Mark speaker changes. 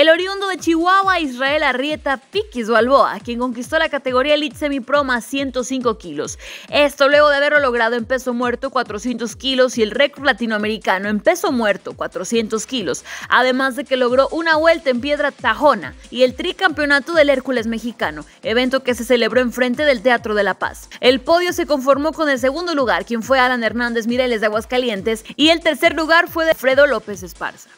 Speaker 1: El oriundo de Chihuahua, Israel Arrieta Piquis Balboa, quien conquistó la categoría Elite Semi-Pro 105 kilos. Esto luego de haberlo logrado en peso muerto 400 kilos y el récord latinoamericano en peso muerto 400 kilos, además de que logró una vuelta en piedra tajona y el tricampeonato del Hércules mexicano, evento que se celebró enfrente del Teatro de la Paz. El podio se conformó con el segundo lugar, quien fue Alan Hernández Mireles de Aguascalientes, y el tercer lugar fue de Fredo López Esparza.